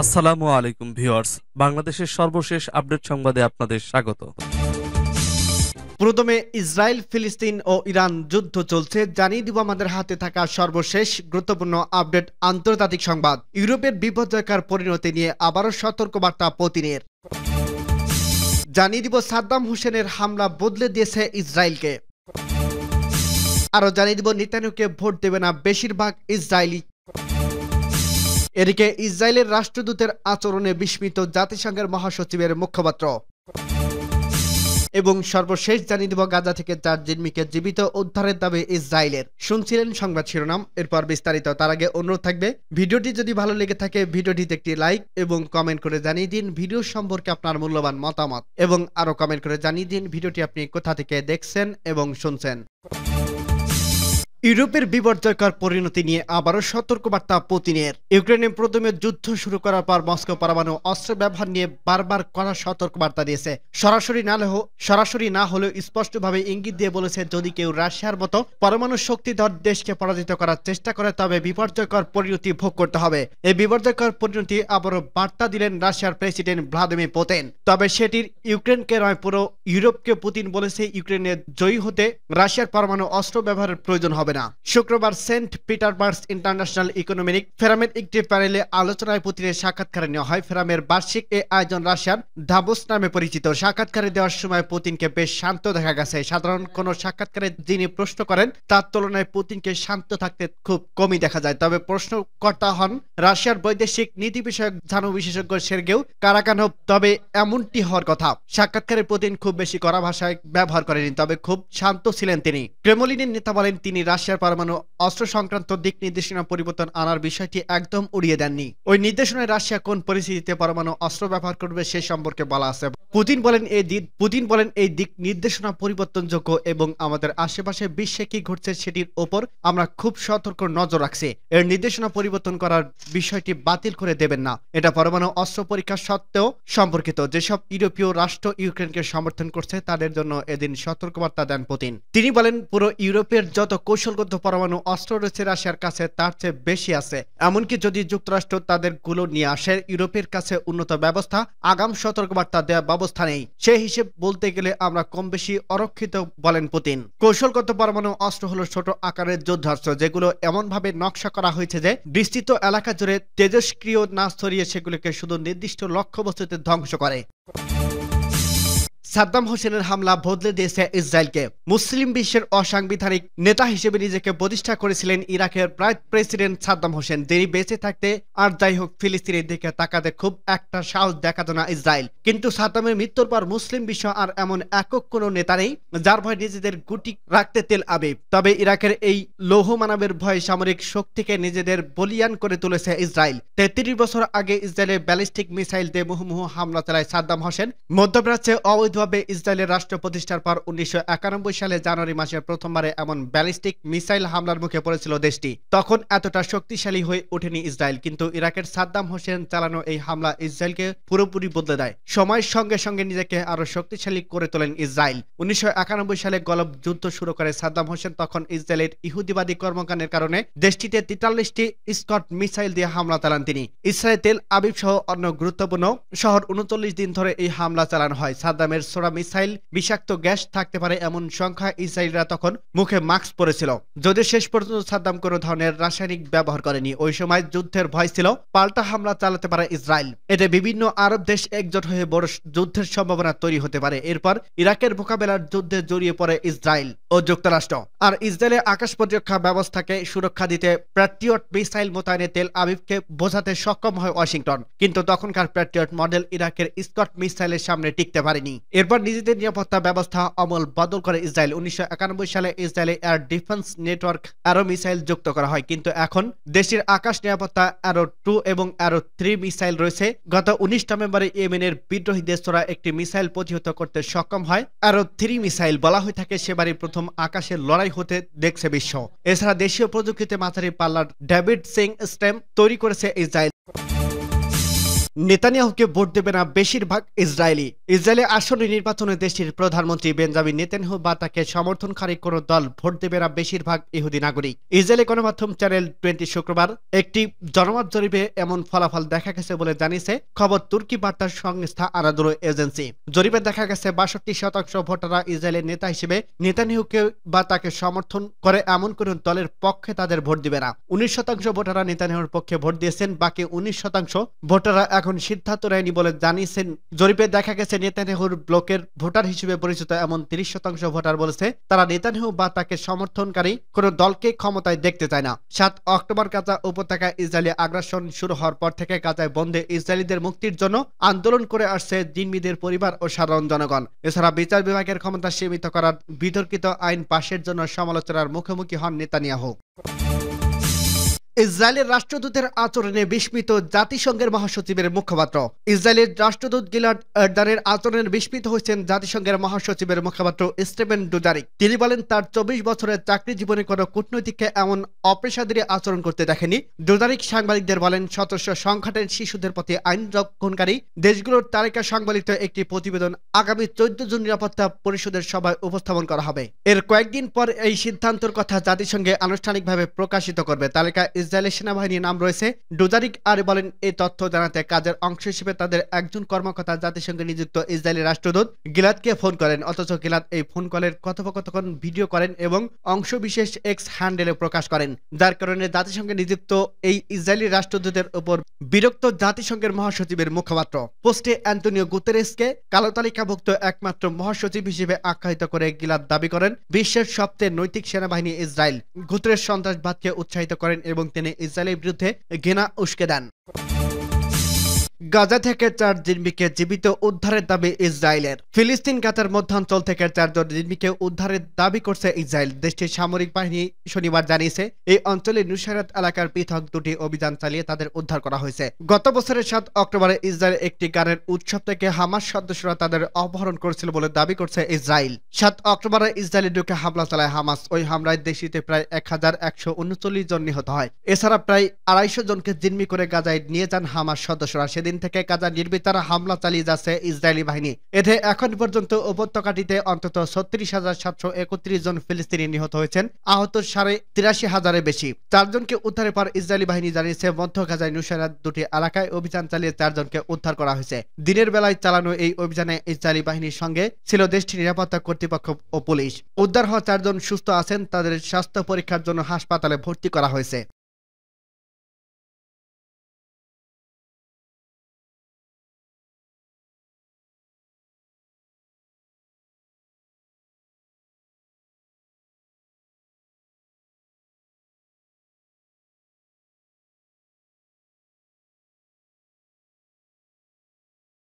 আসসালামু আলাইকুম ভিউয়ার্স বাংলাদেশের সর্বশেষ আপডেট সংবাদে আপনাদের স্বাগত প্রথমে ইসরায়েল ফিলিস্তিন ও ইরান যুদ্ধ চলছে জানিয়ে দিব আমাদের হাতে থাকা সর্বশেষ গুরুত্বপূর্ণ আপডেট আন্তর্জাতিক সংবাদ ইউরোপের বিপর্যয়কার পরিণতি নিয়ে আবারও সতর্কবার্তা পুতিনের জানিয়ে দিব সাদ্দাম হোসেনের হামলা বদলে দিয়েছে ইসরায়েলকে আরও জানিয়ে দিব নেতানুকে ভোট দেবে না বেশিরভাগ ইসরায়েলি এদিকে ইসরায়েলের রাষ্ট্রদূতের আচরণে বিস্মিত জাতিসংঘের মহাসচিবের মুখপাত্র এবং সর্বশেষ জানিয়ে দেব গাজা থেকে চার জিনমিকে জীবিত উদ্ধারের দাবি ইসরায়েলের শুনছিলেন সংবাদ শিরোনাম এরপর বিস্তারিত তার আগে অনুরোধ থাকবে ভিডিওটি যদি ভালো লেগে থাকে ভিডিওটিতে একটি লাইক এবং কমেন্ট করে জানিয়ে দিন ভিডিও সম্পর্কে আপনার মূল্যবান মতামত এবং আরো কমেন্ট করে জানিয়ে দিন ভিডিওটি আপনি কোথা থেকে দেখছেন এবং শুনছেন ইউরোপের বিপর্যয়কর পরিণতি নিয়ে আবারও সতর্কবার্তা পুতিনের ইউক্রেনে প্রথমে যুদ্ধ শুরু করার পর মস্কো পরমাণু অস্ত্র ব্যবহার নিয়ে বারবার কড়া সতর্কবার্তা দিয়েছে সরাসরি না হলেও সরাসরি না হলেও স্পষ্টভাবে ইঙ্গিত দিয়ে বলেছে যদি কেউ রাশিয়ার মতো পরমাণু শক্তিধর দেশকে পরাজিত করার চেষ্টা করে তবে বিপর্যয়কর পরিণতি ভোগ করতে হবে এই বিপর্যয়কর পরিণতি আবারও বার্তা দিলেন রাশিয়ার প্রেসিডেন্ট ভ্লাদিমির পুতিন তবে সেটির ইউক্রেনকে নয় পুরো ইউরোপকে পুতিন বলেছে ইউক্রেনে জয়ী হতে রাশিয়ার পরমাণু অস্ত্র ব্যবহারের প্রয়োজন হবে হবে না শুক্রবার সেন্ট পিটারবার্গস ইন্টারন্যাশনাল ইকোনমিক ফেরামের একটি প্যানেলে আলোচনায় পুতিনের সাক্ষাৎকারে নেওয়া হয় ফেরামের বার্ষিক এ আয়োজন রাশিয়ার ধাবস নামে পরিচিত সাক্ষাৎকারে দেওয়ার সময় পুতিনকে বেশ শান্ত দেখা গেছে সাধারণ কোন সাক্ষাৎকারে যিনি প্রশ্ন করেন তার তুলনায় পুতিনকে শান্ত থাকতে খুব কমই দেখা যায় তবে প্রশ্নকর্তা হন রাশিয়ার বৈদেশিক নীতি বিষয়ক জানু বিশেষজ্ঞ সের্গেও কারাকানব তবে এমনটি হওয়ার কথা সাক্ষাৎকারে পুতিন খুব বেশি কড়া ভাষায় ব্যবহার করেনি তবে খুব শান্ত ছিলেন তিনি ক্রেমলিনের নেতা বলেন তিনি রাশিয়া রাশিয়ার পারমাণু অস্ত্র সংক্রান্ত দিক নির্দেশনা পরিবর্তন আনার বিষয়টি একদম উড়িয়ে দেননি ওই নির্দেশনায় রাশিয়া কোন পরিস্থিতিতে পরমাণু অস্ত্র ব্যবহার করবে সে সম্পর্কে বলা আছে পুতিন বলেন এই দিক পুতিন বলেন এই দিক নির্দেশনা পরিবর্তনযোগ্য এবং আমাদের আশেপাশে বিশ্বে কি ঘটছে সেটির ওপর আমরা খুব সতর্ক নজর রাখছি এর নির্দেশনা পরিবর্তন করার বিষয়টি বাতিল করে দেবেন না এটা পরমাণু অস্ত্র পরীক্ষা সত্ত্বেও সম্পর্কিত যেসব ইউরোপীয় রাষ্ট্র ইউক্রেনকে সমর্থন করছে তাদের জন্য এদিন সতর্কবার্তা দেন পুতিন তিনি বলেন পুরো ইউরোপের যত কৌশল কৌশলগত পরমাণু অস্ত্র রয়েছে রাশিয়ার কাছে তার চেয়ে বেশি আছে এমনকি যদি যুক্তরাষ্ট্র তাদের গুলো নিয়ে আসে ইউরোপের কাছে উন্নত ব্যবস্থা আগাম সতর্কবার্তা দেওয়ার ব্যবস্থা নেই সেই হিসেব বলতে গেলে আমরা কম বেশি অরক্ষিত বলেন পুতিন কৌশলগত পরমাণু অস্ত্র হলো ছোট আকারের যুদ্ধাস্ত্র যেগুলো এমনভাবে নকশা করা হয়েছে যে বিস্তৃত এলাকা জুড়ে তেজস্ক্রিয় না ছড়িয়ে সেগুলিকে শুধু নির্দিষ্ট লক্ষ্যবস্তুতে ধ্বংস করে সাদ্দাম হোসেনের হামলা বদলে দিয়েছে ইসরায়েলকে মুসলিম বিশ্বের অসাংবিধানিক নেতা হিসেবে নিজেকে প্রতিষ্ঠা করেছিলেন ইরাকের প্রায় প্রেসিডেন্ট সাদ্দাম হোসেন তিনি বেঁচে থাকতে আর যাই হোক ফিলিস্তিনের দিকে তাকাতে খুব একটা সাহস দেখাত না ইসরায়েল কিন্তু সাদ্দামের মৃত্যুর পর মুসলিম বিশ্ব আর এমন একক কোনো নেতা নেই যার ভয় নিজেদের গুটি রাখতে তেল আবে তবে ইরাকের এই লৌহ মানবের ভয়ে সামরিক শক্তিকে নিজেদের বলিয়ান করে তুলেছে ইসরায়েল তেত্রিশ বছর আগে ইসরায়েলের ব্যালিস্টিক মিসাইল দিয়ে মুহুমুহু হামলা চালায় সাদ্দাম হোসেন মধ্যপ্রাচ্যে অবৈধ হবে ইসরায়েলের রাষ্ট্র প্রতিষ্ঠার পর উনিশশো সালে জানুয়ারি মাসের প্রথমবারে এমন ব্যালিস্টিক মিসাইল হামলার মুখে পড়েছিল দেশটি তখন এতটা শক্তিশালী হয়ে ওঠেনি ইসরায়েল কিন্তু ইরাকের সাদ্দাম হোসেন চালানো এই হামলা ইসরায়েলকে পুরোপুরি বদলে দেয় সময়ের সঙ্গে সঙ্গে নিজেকে আরো শক্তিশালী করে তোলেন ইসরায়েল উনিশশো সালে গলব যুদ্ধ শুরু করে সাদ্দাম হোসেন তখন ইসরায়েলের ইহুদিবাদী কর্মকাণ্ডের কারণে দেশটিতে তেতাল্লিশটি স্কট মিসাইল দিয়ে হামলা চালান তিনি ইসরায়েল তেল আবিব সহ অন্য গুরুত্বপূর্ণ শহর উনচল্লিশ দিন ধরে এই হামলা চালানো হয় সাদ্দামের ছোড়া মিসাইল বিষাক্ত গ্যাস থাকতে পারে এমন সংখ্যা ইসরায়েলরা তখন মুখে মাস্ক পরেছিল যদিও শেষ পর্যন্ত সাদ্দাম কোনো ধরনের রাসায়নিক ব্যবহার করেনি ওই সময় যুদ্ধের ভয় ছিল পাল্টা হামলা চালাতে পারে ইসরায়েল এতে বিভিন্ন আরব দেশ একজোট হয়ে বড় যুদ্ধের সম্ভাবনা তৈরি হতে পারে এরপর ইরাকের মোকাবেলার যুদ্ধে জড়িয়ে পড়ে ইসরায়েল ও যুক্তরাষ্ট্র আর ইসরায়েলের আকাশ প্রতিরক্ষা ব্যবস্থাকে সুরক্ষা দিতে প্যাট্রিয়ট মিসাইল মোতায়েনে তেল আবিবকে বোঝাতে সক্ষম হয় ওয়াশিংটন কিন্তু তখনকার প্যাট্রিয়ট মডেল ইরাকের স্কট মিসাইলের সামনে টিকতে পারেনি এরপর নিজেদের নিরাপত্তা ব্যবস্থা অমল বদল করে ইসরায়েল উনিশশো সালে ইসরায়েলে air defence network Arrow missile যুক্ত করা হয় কিন্তু এখন দেশের আকাশ নিরাপত্তা অ্যারো টু এবং অ্যারো থ্রি মিসাইল রয়েছে গত উনিশ নভেম্বরে ইয়েমেনের বিদ্রোহী দেশরা একটি মিসাইল প্রতিহত করতে সক্ষম হয় অ্যারো থ্রি মিসাইল বলা হয়ে থাকে সেবারই প্রথম আকাশের লড়াই হতে দেখছে বিশ্ব এছাড়া দেশীয় প্রযুক্তিতে মাথারি পার্লার ডেভিড সিং স্টেম তৈরি করেছে ইসরায়েল নেতানিয়াহুকে ভোট দেবে না বেশিরভাগ ইসরায়েলি ইসরায়েলের আসন্ন নির্বাচনে দেশটির প্রধানমন্ত্রী বেঞ্জামিন নেতেনহু বা তাকে সমর্থনকারী কোনো দল ভোট দেবে না বেশিরভাগ ইহুদি নাগরিক ইসরায়েলের গণমাধ্যম চ্যানেল টোয়েন্টি শুক্রবার একটি জনমত জরিপে এমন ফলাফল দেখা গেছে বলে জানিয়েছে খবর তুর্কি বার্তা সংস্থা আনাদুর এজেন্সি জরিপে দেখা গেছে বাষট্টি শতাংশ ভোটাররা ইসরায়েলের নেতা হিসেবে নেতানিহুকে বা তাকে সমর্থন করে এমন কোন দলের পক্ষে তাদের ভোট দিবে না উনিশ শতাংশ ভোটাররা নেতানিহুর পক্ষে ভোট দিয়েছেন বাকি উনিশ শতাংশ ভোটাররা এখন সিদ্ধান্ত নেয়নি বলে জানিয়েছেন জরিপে দেখা গেছে নেতানেহুর ব্লকের ভোটার হিসেবে পরিচিত এমন তিরিশ শতাংশ ভোটার বলেছে তারা নেতানেহু বা তাকে সমর্থনকারী কোনো দলকে ক্ষমতায় দেখতে চায় না সাত অক্টোবর কাজা উপত্যকায় ইসরায়েলি আগ্রাসন শুরু হওয়ার পর থেকে কাজায় বন্ধে ইসরায়েলিদের মুক্তির জন্য আন্দোলন করে আসছে জিনমিদের পরিবার ও সাধারণ জনগণ এছাড়া বিচার বিভাগের ক্ষমতা সীমিত করার বিতর্কিত আইন পাশের জন্য সমালোচনার মুখোমুখি হন নেতানিয়াহু ইসরায়েলের রাষ্ট্রদূতের আচরণে বিস্মিত জাতিসংঘের মহাসচিবের মুখপাত্র ইসরায়েলের রাষ্ট্রদূত গিলার্ড এরদারের আচরণের বিস্মিত হয়েছেন জাতিসংঘের মহাসচিবের মুখপাত্র স্টিভেন ডুজারিক তিনি বলেন তার চব্বিশ বছরের চাকরি জীবনে কোনো কূটনৈতিককে এমন অপেশাদারী আচরণ করতে দেখেনি ডুজারিক সাংবাদিকদের বলেন সদস্য সংঘাটের শিশুদের প্রতি আইন রক্ষণকারী দেশগুলোর তালিকা সংবলিত একটি প্রতিবেদন আগামী চৌদ্দ জুন নিরাপত্তা পরিষদের সভায় উপস্থাপন করা হবে এর কয়েকদিন পর এই সিদ্ধান্তর কথা জাতিসংঘে আনুষ্ঠানিকভাবে প্রকাশিত করবে তালিকা ইসরায়েলের সেনাবাহিনীর নাম রয়েছে ডোজারিক আর বলেন এই তথ্য জানাতে কাজের অংশ হিসেবে তাদের একজন কর্মকর্তা জাতিসংঘে নিযুক্ত ইসরায়েলি রাষ্ট্রদূত গিলাদকে ফোন করেন অথচ গিলাদ এই ফোন কলের কথোপকথন ভিডিও করেন এবং অংশ বিশেষ এক্স হ্যান্ডেলে প্রকাশ করেন যার কারণে জাতিসংঘে নিযুক্ত এই ইসরায়েলি রাষ্ট্রদূতের উপর বিরক্ত জাতিসংঘের মহাসচিবের মুখপাত্র পোস্টে অ্যান্টনিও গুতেরেসকে কালো তালিকাভুক্ত একমাত্র মহাসচিব হিসেবে আখ্যায়িত করে গিলাদ দাবি করেন বিশ্বের সবচেয়ে নৈতিক সেনাবাহিনী ইসরায়েল গুতেরেস সন্ত্রাসবাদকে উৎসাহিত করেন এবং তিনি ইসরায়েলের বিরুদ্ধে ঘেনা উস্কে দেন গাজা থেকে চার জিম্মিকে জীবিত উদ্ধারের দাবি ইসরায়েলের ফিলিস্তিন গাজার মধ্যাঞ্চল থেকে চারজন জিম্মিকে উদ্ধারের দাবি করছে ইসরায়েল দেশটির সামরিক বাহিনী শনিবার জানিয়েছে এই অঞ্চলে নুসারাত এলাকার পৃথক দুটি অভিযান চালিয়ে তাদের উদ্ধার করা হয়েছে গত বছরের সাত অক্টোবরে ইসরায়েল একটি গানের উৎসব থেকে হামাস সদস্যরা তাদের অপহরণ করেছিল বলে দাবি করছে ইসরায়েল সাত অক্টোবরে ইসরায়েলি ঢুকে হামলা চালায় হামাস ওই হামলায় দেশটিতে প্রায় এক হাজার একশো উনচল্লিশ জন নিহত হয় এছাড়া প্রায় আড়াইশো জনকে জিম্মি করে গাজায় নিয়ে যান হামাস সদস্যরা সেদিন দিন থেকে কাজা নির্বিতার হামলা চালিয়ে যাচ্ছে ইসরায়েলি বাহিনী এতে এখন পর্যন্ত উপত্যকাটিতে অন্তত ছত্রিশ হাজার সাতশো একত্রিশ জন ফিলিস্তিনি নিহত হয়েছেন আহত সাড়ে তিরাশি হাজারের বেশি চারজনকে উদ্ধারের পর ইসরায়েলি বাহিনী জানিয়েছে মধ্য গাজায় নুসেরাত দুটি এলাকায় অভিযান চালিয়ে চারজনকে উদ্ধার করা হয়েছে দিনের বেলায় চালানো এই অভিযানে ইসরায়েলি বাহিনীর সঙ্গে ছিল দেশটির নিরাপত্তা কর্তৃপক্ষ ও পুলিশ উদ্ধার হওয়া চারজন সুস্থ আছেন তাদের স্বাস্থ্য পরীক্ষার জন্য হাসপাতালে ভর্তি করা হয়েছে